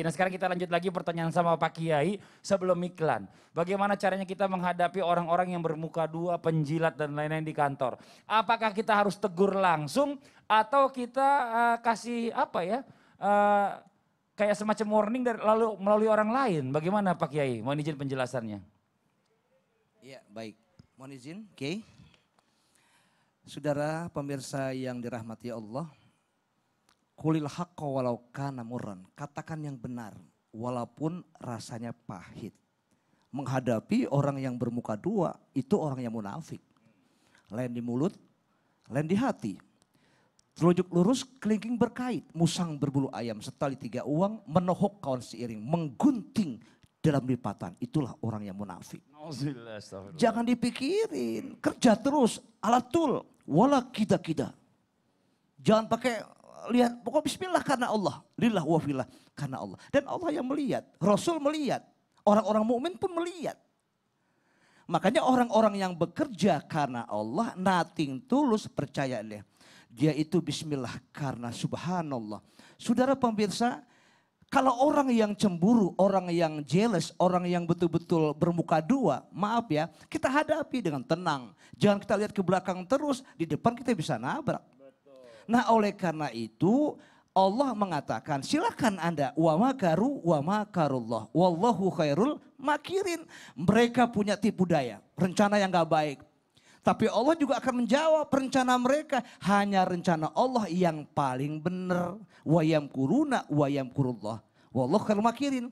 Nah, sekarang kita lanjut lagi pertanyaan sama Pak Kiai sebelum iklan. Bagaimana caranya kita menghadapi orang-orang yang bermuka dua, penjilat dan lain-lain di kantor? Apakah kita harus tegur langsung atau kita uh, kasih apa ya? Uh, kayak semacam warning dari lalu melalui orang lain. Bagaimana Pak Kiai? Mohon izin penjelasannya. Iya, baik. Mohon izin, Okay. Saudara pemirsa yang dirahmati Allah, Kulil haqqa walau kana murran. Katakan yang benar walaupun rasanya pahit. Menghadapi orang yang bermuka dua itu orang yang munafik. Lain di mulut, lain di hati. Telunjuk lurus, kelingking berkait, musang berbulu ayam, setali tiga uang, menohok kawan seiring, menggunting dalam lipatan. Itulah orang yang munafik. Jangan dipikirin, kerja terus, alatul, wala kita-kita. Jangan pakai lihat pokok bismillah karena Allah. Lillah wa filah karena Allah. Dan Allah yang melihat, Rasul melihat, orang-orang mukmin pun melihat. Makanya orang-orang yang bekerja karena Allah nothing tulus percaya dia. Dia itu bismillah karena subhanallah. Saudara pemirsa, kalau orang yang cemburu, orang yang jealous, orang yang betul-betul bermuka dua, maaf ya, kita hadapi dengan tenang. Jangan kita lihat ke belakang terus, di depan kita bisa nabrak. Nah oleh karena itu Allah mengatakan silakan Anda wa makaru wa makarullah wallahu khairul makirin. Mereka punya tipu daya, rencana yang gak baik. Tapi Allah juga akan menjawab rencana mereka. Hanya rencana Allah yang paling benar. Wayam kuruna wayam kurullah. Wallahu khairul makirin.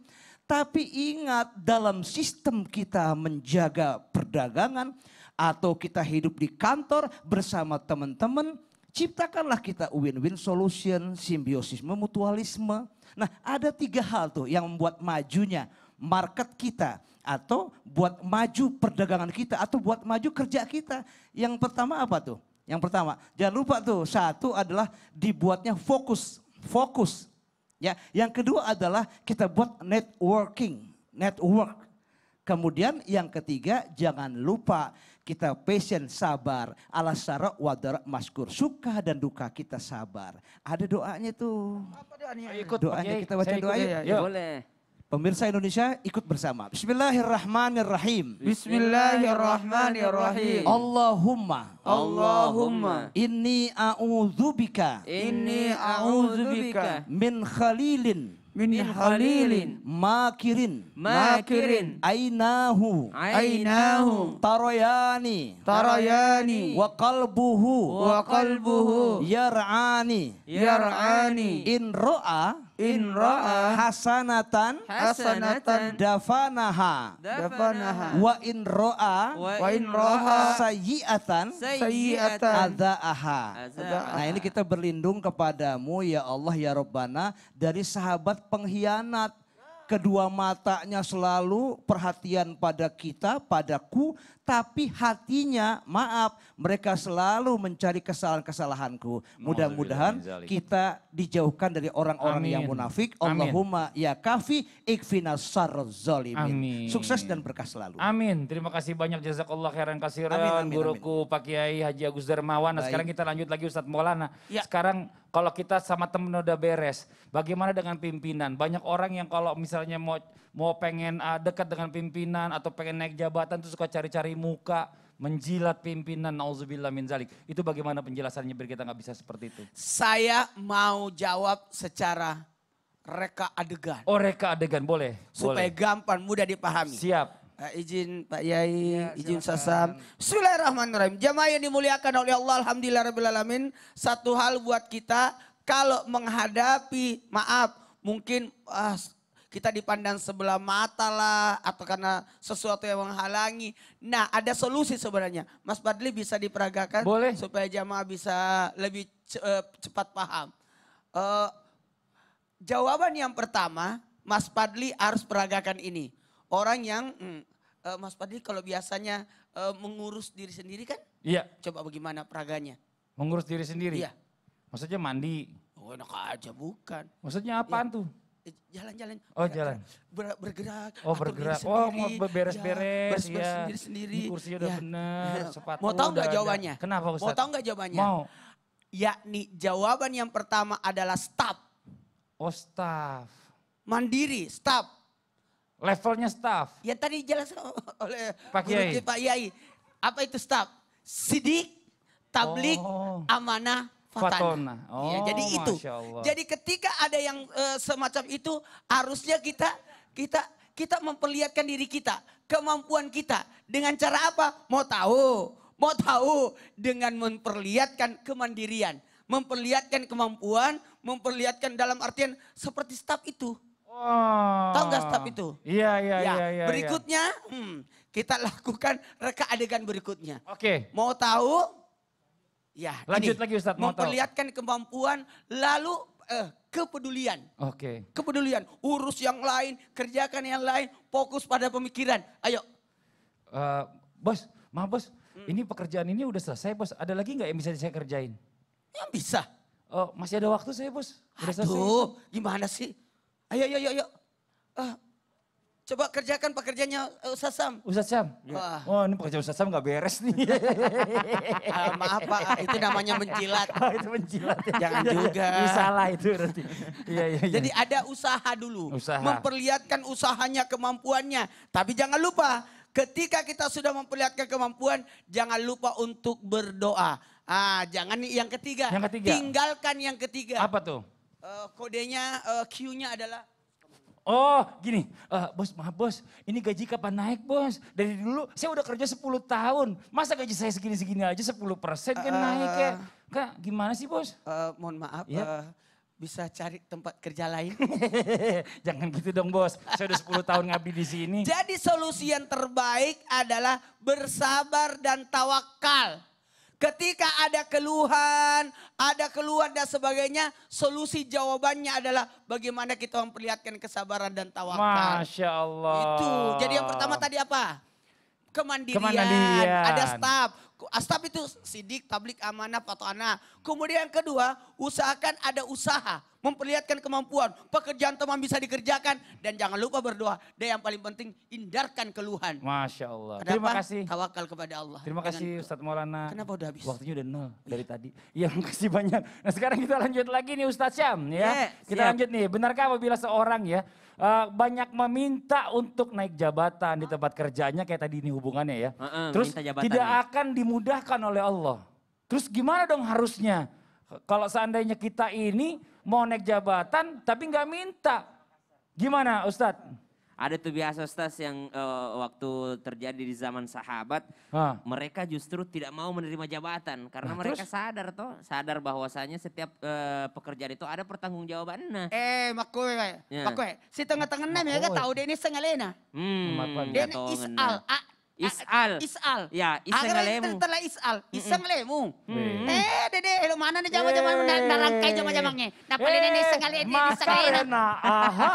Tapi ingat dalam sistem kita menjaga perdagangan atau kita hidup di kantor bersama teman-teman, Ciptakanlah kita win-win solution, simbiosis, mutualisme. Nah ada tiga hal tuh yang membuat majunya market kita atau buat maju perdagangan kita atau buat maju kerja kita. Yang pertama apa tuh? Yang pertama, jangan lupa tuh satu adalah dibuatnya fokus, fokus. Ya, yang kedua adalah kita buat networking, network. Kemudian yang ketiga jangan lupa kita patient sabar ala sarok wadar maskur suka dan duka kita sabar ada doanya tuh apa doanya ikut doanya kita baca doa ya, ya. ya boleh Pemirsa Indonesia ikut bersama. Bismillahirrahmanirrahim. Bismillahirrahmanirrahim. Allahumma. Allahumma. Inni a'udzubika. Inni a'udzubika. Min khalilin min halilin makirin makirin ainahu ainahu tarayani tarayani wa qalbuhu wa qalbuhu yar'ani yar'ani in ra'a inra'a hasanatan hasanatan dafanaha dafanaha wa in ra'a wa in ra'a sayyi'atan sayyi'atan adaaha nah ini kita berlindung kepadamu ya Allah ya Rabbana dari sahabat pengkhianat kedua matanya selalu perhatian pada kita, padaku, tapi hatinya, maaf, mereka selalu mencari kesalahan-kesalahanku. Mudah-mudahan kita dijauhkan dari orang-orang yang munafik. Allahumma ya kafi ikfina sarzolimin. Amin. Sukses dan berkah selalu. Amin. Terima kasih banyak jazakallah khairan kasiran Amin. Amin. Guruku Pak Kiai Haji Agus Dermawan. Nah, sekarang kita lanjut lagi Ustadz Maulana. Ya. Sekarang kalau kita sama temen udah beres, bagaimana dengan pimpinan? Banyak orang yang kalau misalnya mau mau pengen uh, dekat dengan pimpinan atau pengen naik jabatan tuh suka cari-cari muka, menjilat pimpinan nauzubillah min zalik. Itu bagaimana penjelasannya biar kita nggak bisa seperti itu? Saya mau jawab secara reka adegan. Oh reka adegan boleh. Supaya boleh. gampang mudah dipahami. Siap. Uh, izin Pak Yai, ya, izin Sasam. Bismillahirrahmanirrahim. Jamaah yang dimuliakan oleh Allah, Alhamdulillah Rabbil Alamin. Satu hal buat kita, kalau menghadapi, maaf, mungkin uh, kita dipandang sebelah mata lah, atau karena sesuatu yang menghalangi. Nah, ada solusi sebenarnya. Mas Badli bisa diperagakan Boleh. supaya jamaah bisa lebih eh, cepat paham. Uh, jawaban yang pertama, Mas Padli harus peragakan ini. Orang yang hmm, uh, Mas Fadli kalau biasanya uh, mengurus diri sendiri kan? Iya. Coba bagaimana peraganya? Mengurus diri sendiri? Iya. Maksudnya mandi? Oh enak aja bukan. Maksudnya iya. apaan ya. tuh? Eh, jalan-jalan. Oh jalan. Ber, bergerak. Oh bergerak. Oh mau beres-beres. Ya, beres iya. sendiri-sendiri. Ya. Kursinya udah ya. benar. Sepatu mau tahu gak jawabannya? Ada. Kenapa Ustaz? Mau tahu gak jawabannya? Mau. Yakni jawaban yang pertama adalah stop. Oh stop. Mandiri, stop. Levelnya staff. Ya tadi jelas oleh Pak Kiai. Pak Kiai. Apa itu staff? Sidik, tablik, oh. amanah, fatona. fatona. Iya, oh, ya, jadi itu. Jadi ketika ada yang uh, semacam itu harusnya kita kita kita memperlihatkan diri kita, kemampuan kita dengan cara apa? Mau tahu? Mau tahu dengan memperlihatkan kemandirian, memperlihatkan kemampuan, memperlihatkan dalam artian seperti staff itu. Oh. Tahu gak stop itu? Iya, iya, ya. iya, iya Berikutnya, ya. Hmm, kita lakukan reka adegan berikutnya. Oke. Okay. Mau tahu? Ya, lanjut ini, lagi Ustaz. Mau memperlihatkan tahu. kemampuan lalu eh, kepedulian. Oke. Okay. Kepedulian, urus yang lain, kerjakan yang lain, fokus pada pemikiran. Ayo. Uh, bos, maaf bos, hmm. ini pekerjaan ini udah selesai bos. Ada lagi nggak yang bisa saya kerjain? Yang bisa. Oh, masih ada waktu saya bos. Udah Aduh, selesai. gimana sih? Ayo, ayo, ayo, ayo. Uh, coba kerjakan pekerjaannya eh, Ustaz Sam. Ustaz Sam? Ya. Wah. Oh, ini pekerjaan Ustaz Sam gak beres nih. uh, maaf Pak, itu namanya menjilat. Oh, itu menjilat. Ya. Jangan juga. Salah itu nanti. Iya, iya, iya, Jadi ada usaha dulu. Usaha. Memperlihatkan usahanya, kemampuannya. Tapi jangan lupa, ketika kita sudah memperlihatkan kemampuan, jangan lupa untuk berdoa. Ah, jangan yang ketiga. Yang ketiga. Tinggalkan yang ketiga. Apa tuh? uh, kodenya uh, Q-nya adalah Oh gini, uh, bos maaf bos, ini gaji kapan naik bos? Dari dulu saya udah kerja 10 tahun, masa gaji saya segini-segini aja 10 persen kan naik ya? Kak gimana sih bos? Uh, mohon maaf, ya. uh, bisa cari tempat kerja lain. Jangan gitu dong bos, saya udah 10 tahun ngabdi di sini. Jadi solusi yang terbaik adalah bersabar dan tawakal. Ketika ada keluhan, ada keluhan dan sebagainya, solusi jawabannya adalah bagaimana kita memperlihatkan kesabaran dan tawakal. Masya Allah. Itu. Jadi yang pertama tadi apa? Kemandirian. Kemandirian. Ada staf. Astaf ah, itu sidik, tablik, amanah, fatona. Kemudian yang kedua, usahakan ada usaha memperlihatkan kemampuan, pekerjaan teman bisa dikerjakan dan jangan lupa berdoa. Dan yang paling penting hindarkan keluhan. Masya Allah. Kenapa? Terima kasih. Tawakal kepada Allah. Terima Dengan kasih Ustadz Maulana. Kenapa udah habis? Waktunya udah nol oh, dari iya. tadi. Iya makasih banyak. Nah sekarang kita lanjut lagi nih Ustadz Syam ya. Yeah, kita siap. lanjut nih. Benarkah apabila seorang ya uh, banyak meminta untuk naik jabatan di tempat kerjanya kayak tadi ini hubungannya ya. Uh -uh, Terus tidak akan dimudahkan oleh Allah. Terus gimana dong harusnya? Kalau seandainya kita ini mau naik jabatan tapi nggak minta. Gimana Ustadz? Ada tuh biasa Ustaz yang uh, waktu terjadi di zaman sahabat, ha. mereka justru tidak mau menerima jabatan karena nah, mereka terus? sadar toh, sadar bahwasanya setiap uh, pekerjaan itu ada nah Eh, makwe. ya. Si tengah-tengah ya kan, tau tahu dia ini sengalena. Hmm, dia ini isal, Ah, is'al. Is'al. Ya, isang lemu. Agar tala is'al. Isang lemu. Eh, dede, elo mana nih jama-jama eh. narangkai jama-jamangnya. Napalin ini eh, isang lemu. Masa ya, na, aha.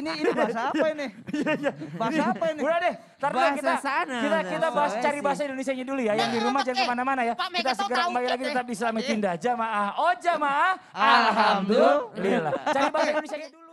ini ini bahasa apa ini? Iya, iya. bahasa apa ini? Udah deh, ntar bahasa kita, sana. Kita, kita bahas, cari bahasa Indonesia-nya dulu ya. Yang di nah, rumah jangan kemana-mana ya. Kita segera kembali lagi tetap di Islamic iya. Indah. Jamaah, oh jamaah. Alhamdulillah. Cari bahasa indonesia dulu.